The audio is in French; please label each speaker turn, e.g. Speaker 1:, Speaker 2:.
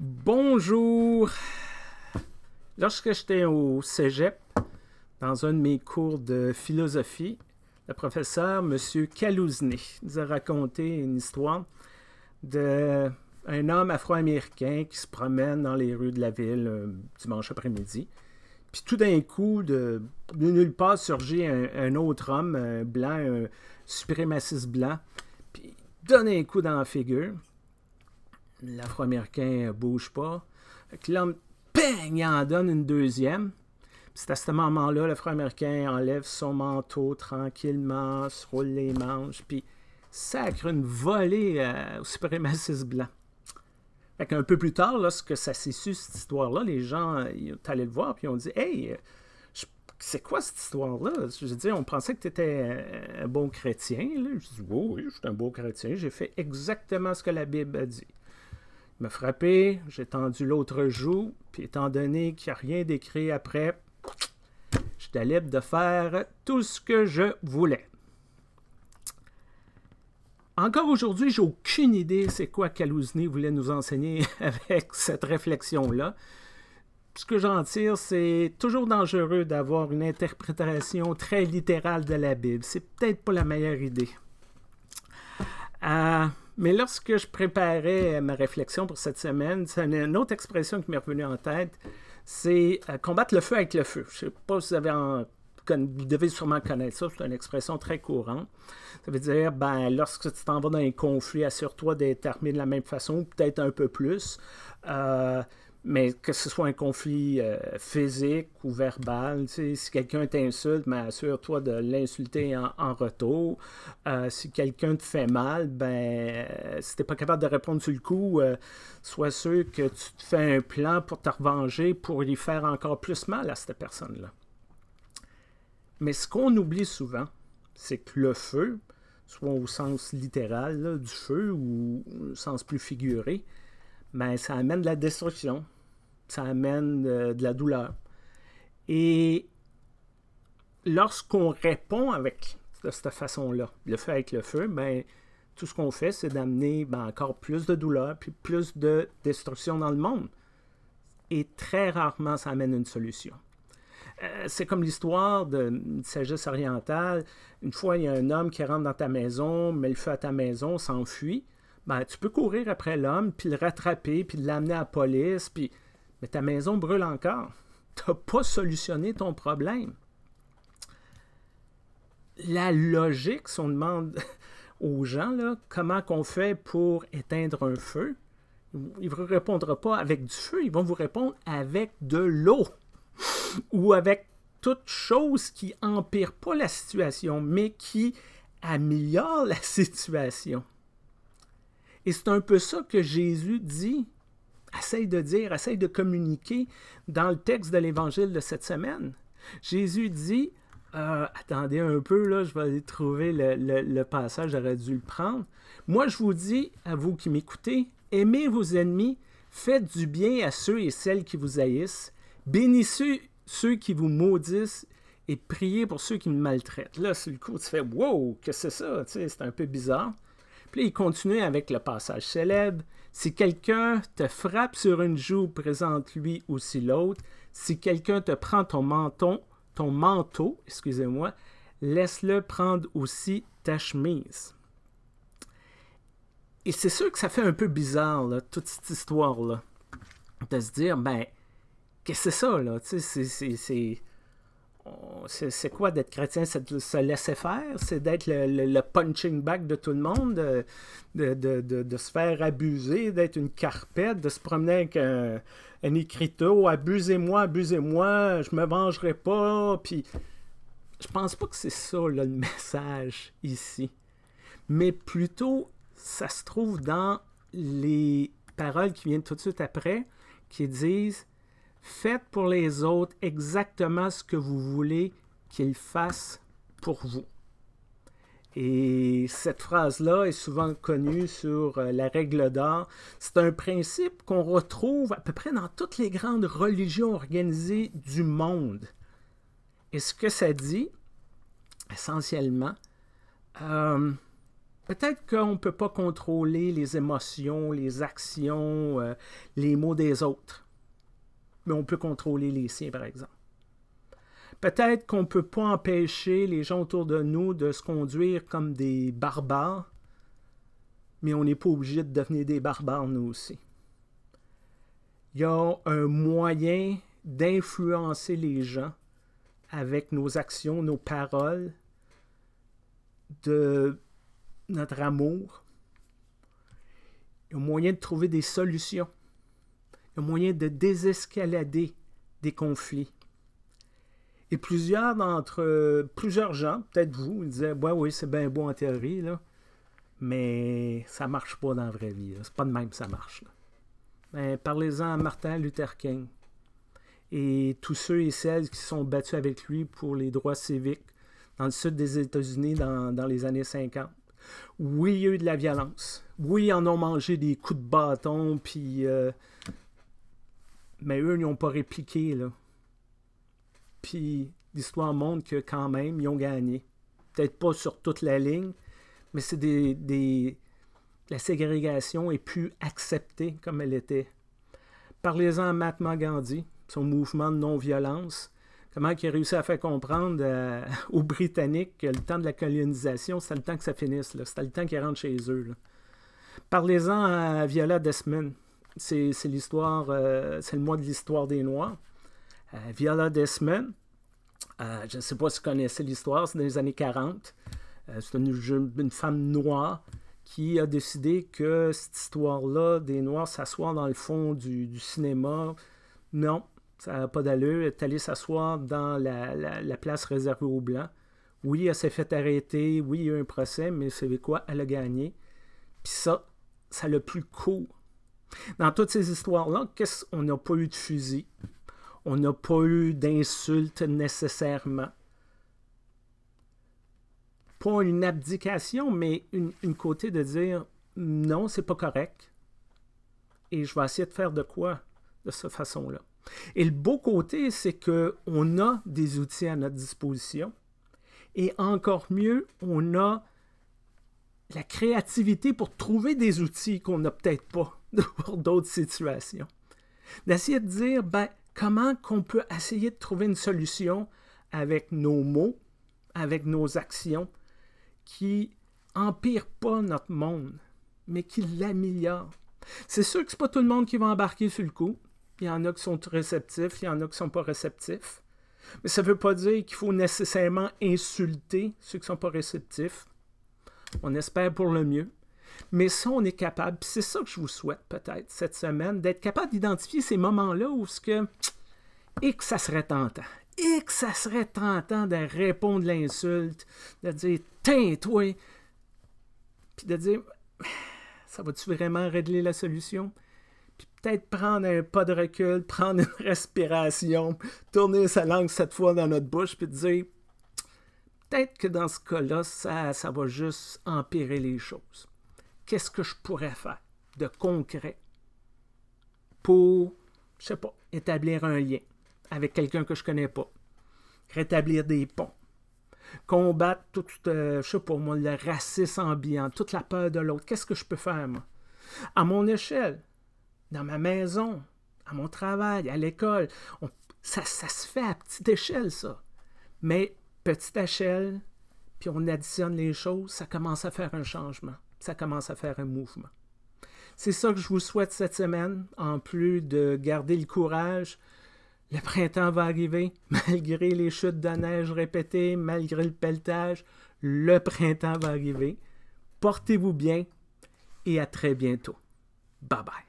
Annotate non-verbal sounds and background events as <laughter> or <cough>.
Speaker 1: Bonjour! Lorsque j'étais au cégep, dans un de mes cours de philosophie, le professeur, M. Kalouzny nous a raconté une histoire d'un homme afro-américain qui se promène dans les rues de la ville euh, dimanche après-midi. Puis tout d'un coup, de, nulle part surgit un, autre homme blanc, un suprémaciste blanc, puis donne un coup dans la figure. L'Afro-Américain euh, bouge pas. L'homme, ping, il en donne une deuxième. C'est à ce moment-là, l'Afro-Américain enlève son manteau tranquillement, se roule les manches, puis sacre une volée euh, au suprémaciste blanc. Un Fait peu plus tard, lorsque ça s'est su, cette histoire-là, les gens euh, sont allés le voir puis on ont dit Hey, c'est quoi cette histoire-là Je dis On pensait que tu étais un bon chrétien. Je dis Oui, oui, je suis un bon chrétien. J'ai fait exactement ce que la Bible a dit me frapper, j'ai tendu l'autre joue, puis étant donné qu'il n'y a rien d'écrit après, j'étais libre de faire tout ce que je voulais. Encore aujourd'hui, j'ai aucune idée c'est quoi Calusni voulait nous enseigner <laughs> avec cette réflexion-là. Ce que j'en tire, c'est toujours dangereux d'avoir une interprétation très littérale de la Bible. C'est peut-être pas la meilleure idée. Euh, mais lorsque je préparais ma réflexion pour cette semaine, c'est une autre expression qui m'est revenue en tête, c'est euh, combattre le feu avec le feu. Je ne sais pas si vous avez en vous devez sûrement connaître ça, c'est une expression très courante. Ça veut dire, ben, lorsque tu t'en vas dans un conflit, assure-toi d'être armé de la même façon, peut-être un peu plus. Euh, mais que ce soit un conflit euh, physique ou verbal, si quelqu'un t'insulte, ben, assure-toi de l'insulter en, retour. Euh, si quelqu'un te fait mal, ben, euh, tu n'es pas capable de répondre sur le coup, sois sûr que tu te fais un plan pour te revenger, pour lui faire encore plus mal à cette personne-là. Mais ce qu'on oublie souvent, c'est que le feu, soit au sens littéral du feu ou au sens plus figuré, ben, ça amène de la destruction, ça amène euh, de la douleur. Et lorsqu'on répond avec de cette façon-là, le feu avec le feu, ben, tout ce qu'on fait, c'est d'amener ben, encore plus de douleur, puis plus de destruction dans le monde. Et très rarement, ça amène une solution. Euh, c'est comme l'histoire de sagesse orientale. Une fois, il y a un homme qui rentre dans ta maison, met le feu à ta maison, s'enfuit. Ben, tu peux courir après l'homme, puis le rattraper, puis l'amener à la police, puis ta maison brûle encore. <laughs> Tu n'as pas solutionné ton problème. La logique, si on demande <laughs> aux gens là, comment qu'on fait pour éteindre un feu, ils ne vous répondront pas avec du feu, ils vont vous répondre avec de l'eau <laughs> ou avec toute chose qui empire pas la situation, mais qui améliore la situation. Et c'est un peu ça que Jésus dit essaye de dire, essaye de communiquer dans le texte de l'Évangile de cette semaine. Jésus dit, euh, attendez un peu, là, je vais aller trouver le, passage, j'aurais dû le prendre. Moi, je vous dis, à vous qui m'écoutez, aimez vos ennemis, faites du bien à ceux et celles qui vous haïssent, bénissez ceux qui vous maudissent et priez pour ceux qui me maltraitent. Là, c'est le coup, tu fais Wow, que c'est ça? c'est un peu bizarre. Puis il continue avec le passage célèbre. Si quelqu'un te frappe sur une joue, présente-lui aussi l'autre. Si quelqu'un te prend ton menton, ton manteau, excusez-moi, laisse-le prendre aussi ta chemise. Et c'est sûr que ça fait un peu bizarre, toute cette histoire-là, de se dire, ben, qu'est-ce que c'est ça, là? Tu sais, c'est c'est quoi d'être chrétien? C'est de se laisser faire? C'est d'être le, punching bag de tout le monde? De, se faire abuser? D'être une carpette? De se promener avec un, écriteau? Abusez-moi, abusez-moi, je me vengerai pas. Puis je pense pas que c'est ça le <laughs> message ici. Mais plutôt, ça se trouve dans les paroles qui viennent tout de suite après qui disent Faites pour les autres exactement ce que vous voulez qu'ils fassent pour vous. Et cette phrase-là est souvent connue sur euh, la règle d'or. C'est un principe qu'on retrouve à peu près dans toutes les grandes religions organisées du monde. Et ce que ça dit, essentiellement, euh, peut-être qu'on ne peut pas contrôler les émotions, les actions, euh, les mots des autres mais on peut contrôler les siens, par exemple. Peut-être qu'on ne peut pas empêcher les gens autour de nous de se conduire comme des barbares, mais on n'est pas obligé de devenir des barbares, nous aussi. Il y a un moyen d'influencer les gens avec nos actions, nos paroles, de notre amour. Il y a moyen de trouver des solutions un moyen de désescalader des conflits. Et plusieurs d'entre euh, plusieurs gens, peut-être vous, disaient Oui, oui, c'est bien beau en théorie, là, mais ça ne marche pas dans la vraie vie. C'est pas de même que ça marche. Ben, parlez-en à Martin Luther King et tous ceux et celles qui sont battus avec lui pour les droits civiques dans le sud des États-Unis dans, les années 50. Oui, il y a eu de la violence. Oui, ils en ont mangé des coups de bâton, puis euh, mais eux, ils n'ont pas répliqué, Puis l'histoire montre que quand même, ils ont gagné. Peut-être pas sur toute la ligne, mais c'est des, La ségrégation est plus acceptée comme elle était. Parlez-en à Mahatma Gandhi, son mouvement de non-violence. Comment il a réussi à faire comprendre euh, <laughs> aux Britanniques que le temps de la colonisation, c'est le temps que ça finisse. C'était le temps qu'ils rentrent chez eux. Parlez-en à Viola Desmond c'est l'histoire, euh, c'est le mois de l'histoire des Noirs. Euh, Viola Desmond, euh, je ne sais pas si vous connaissez l'histoire, c'est dans les années 40. c'est une, femme noire qui a décidé que cette histoire-là des Noirs s'asseoir dans le fond du, cinéma, non, ça n'a pas d'allure. Elle est allée s'asseoir dans la, place réservée aux Blancs. Oui, elle s'est fait arrêter, oui, il y a eu un procès, mais vous savez quoi, elle a gagné. Puis ça, ça le plus court dans toutes ces histoires-là, qu'est-ce qu'on n'a pas eu de fusil? On n'a pas eu d'insultes nécessairement. Pas une abdication, mais une, côté de dire non, c'est pas correct. Et je vais essayer de faire de quoi de cette façon-là. Et le beau côté, c'est qu'on a des outils à notre disposition. Et encore mieux, on a la créativité pour trouver des outils qu'on n'a peut-être pas pour <laughs> d'autres situations. D'essayer de dire, ben, comment qu'on peut essayer de trouver une solution avec nos mots, avec nos actions, qui empire pas notre monde, mais qui l'améliore. C'est sûr que ce n'est pas tout le monde qui va embarquer sur le coup. Il y en a qui sont réceptifs, il y en a qui ne sont pas réceptifs. Mais ça ne veut pas dire qu'il faut nécessairement insulter ceux qui ne sont pas réceptifs. On espère pour le mieux. Mais ça, on est capable, c'est ça que je vous souhaite peut-être cette semaine, d'être capable d'identifier ces moments-là où ce que, et que ça serait tentant, et que ça serait tentant de répondre l'insulte, de dire « Tiens-toi! » Puis de dire <sighs> « Ça va-tu vraiment régler la solution? » Puis peut-être prendre un pas de recul, <laughs> prendre une respiration, tourner sa langue cette fois dans notre bouche, puis dire « Peut-être que dans ce cas-là, ça, ça va juste empirer les choses. » qu'est-ce que je pourrais faire de concret pour, je sais pas, établir un lien avec quelqu'un que je connais pas, rétablir des ponts, combattre tout, je sais pas moi, le racisme ambiant, toute la peur de l'autre. Qu'est-ce que je peux faire, moi? À mon échelle, dans ma maison, à mon travail, à l'école, ça se fait à petite échelle, ça. Mais petite échelle, puis on additionne les choses, ça commence à faire un changement ça commence à faire un mouvement. C'est ça que je vous souhaite cette semaine, en plus de garder le courage. Le printemps va arriver, <laughs> malgré les chutes de neige répétées, malgré le pelletage, le printemps va arriver. Portez-vous bien et à très bientôt. Bye bye.